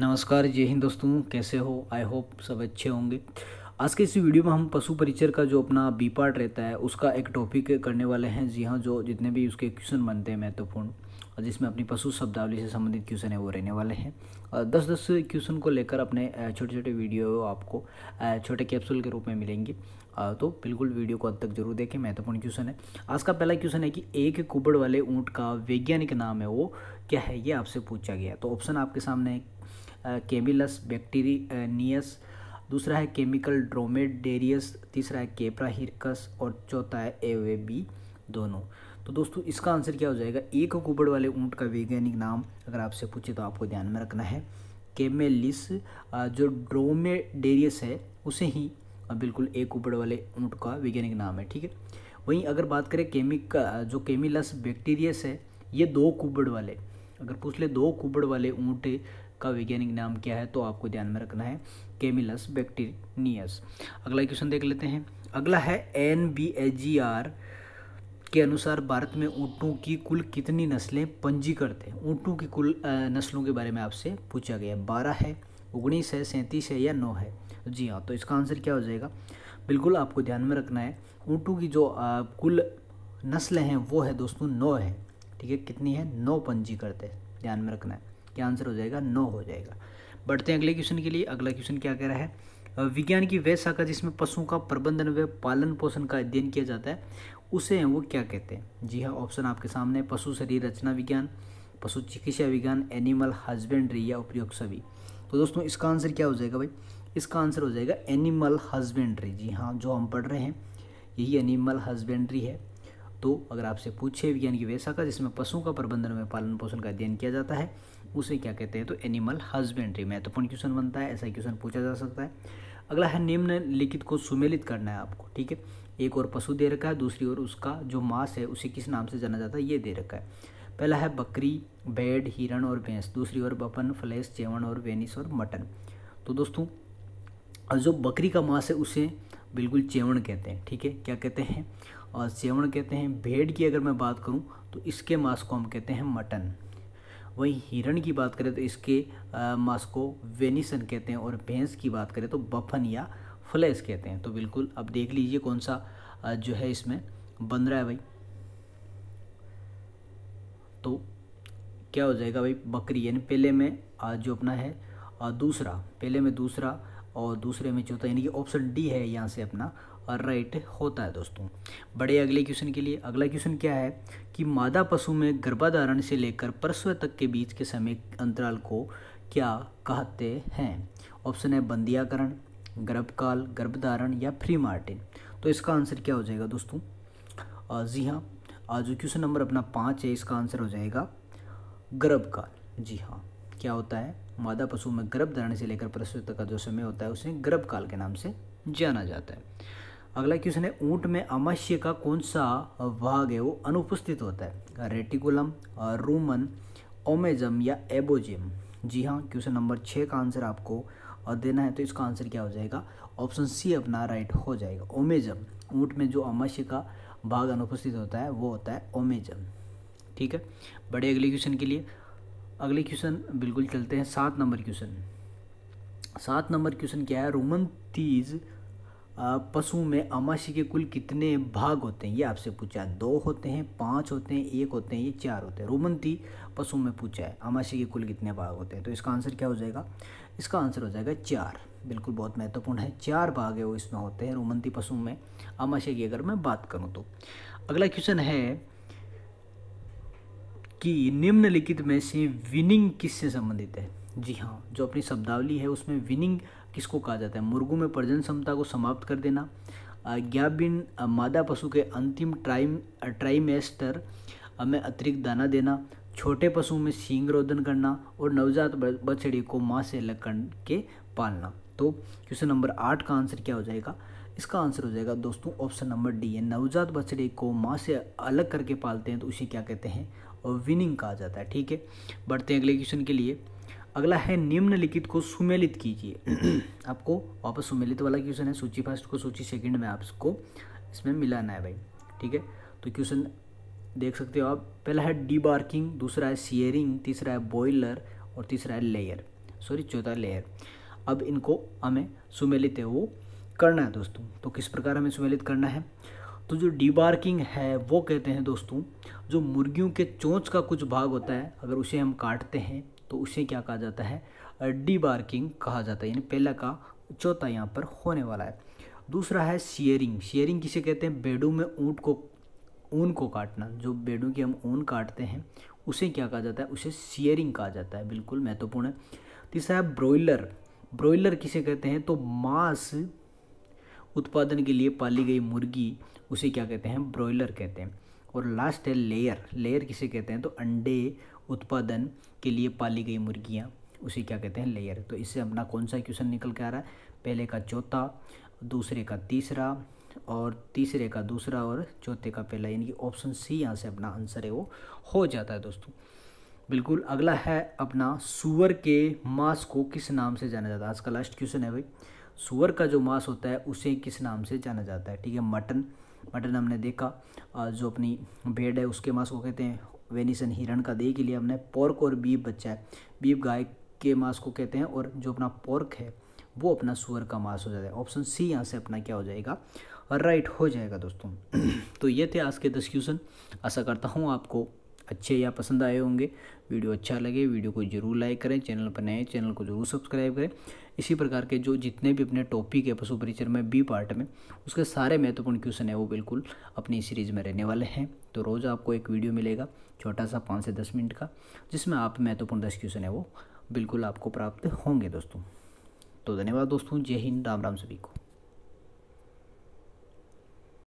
नमस्कार जय हिंद दोस्तों कैसे हो आई होप सब अच्छे होंगे आज के इस वीडियो में हम पशु परिचर का जो अपना बी पार्ट रहता है उसका एक टॉपिक करने वाले हैं जी हाँ जो जितने भी उसके क्वेश्चन बनते हैं महत्वपूर्ण और जिसमें अपनी पशु शब्दावली से संबंधित क्वेश्चन है वो रहने वाले हैं और दस दस क्वेश्चन को लेकर अपने छोटे छोटे वीडियो आपको छोटे कैप्सूल के रूप में मिलेंगे तो बिल्कुल वीडियो को अंत तक जरूर देखें महत्वपूर्ण क्वेश्चन है आज का पहला क्वेश्चन है कि एक कुबड़ वाले ऊँट का वैज्ञानिक नाम है वो क्या है ये आपसे पूछा गया तो ऑप्शन आपके सामने है केबिलस बैक्टीरियनियस दूसरा है केमिकल ड्रोमेडेरियस तीसरा है केपरा हिरकस और चौथा है बी दोनों तो दोस्तों इसका आंसर क्या हो जाएगा एक कुबड़ वाले ऊँट का वैज्ञानिक नाम अगर आपसे पूछे तो आपको ध्यान में रखना है केमेलिस जो ड्रोमेडेरियस है उसे ही बिल्कुल एक कुबड़ वाले ऊँट का वैज्ञानिक नाम है ठीक है वहीं अगर बात करें केमिक जो केमिलस बैक्टीरियस है ये दो कुबड़ वाले अगर पूछ ले दो कुबड़ वाले ऊँट का वैज्ञानिक नाम क्या है तो आपको ध्यान में रखना है केमिलस बैक्टीनियस अगला क्वेश्चन देख लेते हैं अगला है N B H G R के अनुसार भारत में ऊँटों की कुल कितनी नस्लें पंजीकृत हैं ऊँटों की कुल नस्लों के बारे में आपसे पूछा गया बारह है उगनीस है सैंतीस है या नौ है जी हाँ तो इसका आंसर क्या हो जाएगा बिल्कुल आपको ध्यान में रखना है ऊँटों की जो आ, कुल नस्ल हैं वो है दोस्तों नौ है ठीक है कितनी है नौ पंजीकृत है ध्यान में रखना है क्या आंसर हो जाएगा नो हो जाएगा बढ़ते हैं अगले क्वेश्चन के लिए अगला क्वेश्चन क्या कह रहा है विज्ञान की वह शाखा जिसमें पशुओं का प्रबंधन व पालन पोषण का अध्ययन किया जाता है उसे हैं वो क्या कहते हैं जी हाँ ऑप्शन आपके सामने पशु शरीर रचना विज्ञान पशु चिकित्सा विज्ञान एनिमल हस्बेंड्री या उपयोग सभी तो दोस्तों इसका आंसर क्या हो जाएगा भाई इसका आंसर हो जाएगा एनिमल हस्बेंड्री जी हाँ जो हम पढ़ रहे हैं यही एनिमल हस्बेंड्री है तो अगर आपसे पूछे विज्ञान की वैसा का जिसमें पशुओं का प्रबंधन में पालन पोषण का अध्ययन किया जाता है उसे क्या कहते हैं तो एनिमल हस्बेंड्री महत्वपूर्ण क्वेश्चन बनता है ऐसा क्वेश्चन पूछा जा सकता है अगला है निम्न लिखित को सुमेलित करना है आपको ठीक है एक और पशु दे रखा है दूसरी ओर उसका जो मांस है उसे किस नाम से जाना जाता है ये दे रखा है पहला है बकरी बेड हिरण और भैंस दूसरी ओर बपन फ्लैश चेवन और वेनिस और मटन तो दोस्तों जो बकरी का मांस है उसे बिल्कुल चेवण कहते हैं ठीक है क्या कहते हैं और चेवण कहते हैं भेड़ की अगर मैं बात करूँ तो इसके मांस को हम कहते हैं मटन वहीं हिरण की बात करें तो इसके मांस को वेनिसन कहते हैं और भैंस की बात करें तो बफन या फ्लैश कहते हैं तो बिल्कुल अब देख लीजिए कौन सा जो है इसमें बन रहा है भाई तो क्या हो जाएगा भाई बकरी यानी पहले में जो अपना है और दूसरा पहले में दूसरा और दूसरे में चौथा यानी कि ऑप्शन डी है यहाँ से अपना राइट होता है दोस्तों बड़े अगले क्वेश्चन के लिए अगला क्वेश्चन क्या है कि मादा पशु में गर्भाधारण से लेकर प्रसव तक के बीच के समय अंतराल को क्या कहते हैं ऑप्शन है बंदियाकरण गर्भकाल गर्भधारण या फ्री मार्टिन तो इसका आंसर क्या हो जाएगा दोस्तों जी हाँ आज क्वेश्चन नंबर अपना पाँच है इसका आंसर हो जाएगा गर्भकाल जी हाँ क्या होता है मादा पशु में गर्भ धारण से लेकर प्रसव का जो समय होता है उसे गर्भ काल के नाम से जाना जाता है अगला क्वेश्चन है ऊँट में अमाश्य का कौन सा भाग है वो अनुपस्थित होता है रेटिकुलम रूमन ओमेजम या एबोजिम जी हाँ क्वेश्चन नंबर छः का आंसर आपको देना है तो इसका आंसर क्या हो जाएगा ऑप्शन सी अपना राइट हो जाएगा ओमेजम ऊँट में जो अमाश्य का भाग अनुपस्थित होता है वो होता है ओमेजम ठीक है बड़े अगले क्वेश्चन के लिए अगले क्वेश्चन बिल्कुल चलते हैं सात नंबर क्वेश्चन सात नंबर क्वेश्चन क्या है रोमन तीज पशु में अमाशी के कुल कितने भाग होते हैं ये आपसे पूछा है दो होते हैं पाँच होते हैं एक होते हैं ये चार होते हैं रोमनती पशु में पूछा है अमाशी के कुल कितने भाग होते हैं तो इसका आंसर क्या हो जाएगा इसका आंसर हो जाएगा चार बिल्कुल बहुत महत्वपूर्ण है चार भाग है वो इसमें होते हैं रोमंती पशु में अमाशी की अगर मैं बात करूँ तो अगला क्वेश्चन है कि निम्नलिखित में से विनिंग किससे संबंधित है जी हाँ जो अपनी शब्दावली है उसमें विनिंग किसको कहा जाता है मुर्गों में प्रजन क्षमता को समाप्त कर देना ज्ञाबिन मादा पशु के अंतिम ट्राइम ट्राइमेस्टर में अतिरिक्त दाना देना छोटे पशुओं में सींग रोदन करना और नवजात बछड़ी को माँ से अलग करके पालना तो क्वेश्चन नंबर आठ का आंसर क्या हो जाएगा इसका आंसर हो जाएगा दोस्तों ऑप्शन नंबर डी है नवजात बछड़े को माँ से अलग करके पालते हैं तो उसे क्या कहते हैं विनिंग कहा जाता है ठीक है बढ़ते हैं अगले क्वेश्चन के लिए अगला है निम्नलिखित को सुमेलित कीजिए आपको वापस सुमेलित वाला क्वेश्चन है सूची फर्स्ट को सूची सेकंड में आपको इसमें मिलाना है भाई ठीक है तो क्वेश्चन देख सकते हो आप पहला है डीबार्किंग दूसरा है सियरिंग तीसरा है बॉयलर और तीसरा है लेयर सॉरी चौथा लेयर अब इनको हमें सुमेलित है वो करना है दोस्तों तो किस प्रकार हमें सुमेलित करना है तो जो डिबार्किंग है वो कहते हैं दोस्तों जो मुर्गियों के चोंच का कुछ भाग होता है अगर उसे हम काटते हैं तो उसे क्या कहा जाता है डिबार्किंग कहा जाता है यानी पहला का चौथा यहाँ पर होने वाला है दूसरा है शेयरिंग शेयरिंग किसे कहते हैं बेडों में ऊँट को ऊन को काटना जो बेडों की हम ऊन काटते हैं उसे क्या कहा जाता है उसे शेयरिंग कहा जाता है बिल्कुल महत्वपूर्ण है तीसरा है ब्रॉयलर ब्रॉयलर किसे कहते हैं तो मांस उत्पादन के लिए पाली गई मुर्गी उसे क्या कहते हैं ब्रॉयलर कहते हैं और लास्ट है लेयर लेयर किसे कहते हैं तो अंडे उत्पादन के लिए पाली गई मुर्गियाँ उसे क्या कहते हैं लेयर तो इससे अपना कौन सा क्वेश्चन निकल के आ रहा है पहले का चौथा दूसरे का तीसरा और तीसरे का दूसरा और चौथे का पहला यानी कि ऑप्शन सी यहाँ से अपना आंसर है वो हो जाता है दोस्तों बिल्कुल अगला है अपना सुअर के मांस को किस नाम से जाना जाता है आज का लास्ट क्वेश्चन है भाई सुअर का जो मांस होता है उसे किस नाम से जाना जाता है ठीक है मटन मटन हमने देखा जो अपनी भेड़ है उसके मांस को कहते हैं वेनिसन हिरण का देख लिया हमने पोर्क और बीप बच्चा है बीप गाय के मांस को कहते हैं और जो अपना पोर्क है वो अपना सुअर का मांस हो जाता है ऑप्शन सी यहाँ से अपना क्या हो जाएगा राइट हो जाएगा दोस्तों तो ये थे आज के दस क्वेश्चन आशा करता हूँ आपको अच्छे या पसंद आए होंगे वीडियो अच्छा लगे वीडियो को जरूर लाइक करें चैनल पर नए चैनल को जरूर सब्सक्राइब करें इसी प्रकार के जो जितने भी अपने टॉपिक है पशु परिचर में बी पार्ट में उसके सारे महत्वपूर्ण क्वेश्चन है वो बिल्कुल अपनी सीरीज़ में रहने वाले हैं तो रोज़ आपको एक वीडियो मिलेगा छोटा सा पाँच से दस मिनट का जिसमें आप महत्वपूर्ण दस क्वेश्चन है वो बिल्कुल आपको प्राप्त होंगे दोस्तों तो धन्यवाद दोस्तों जय हिंद राम राम सभी को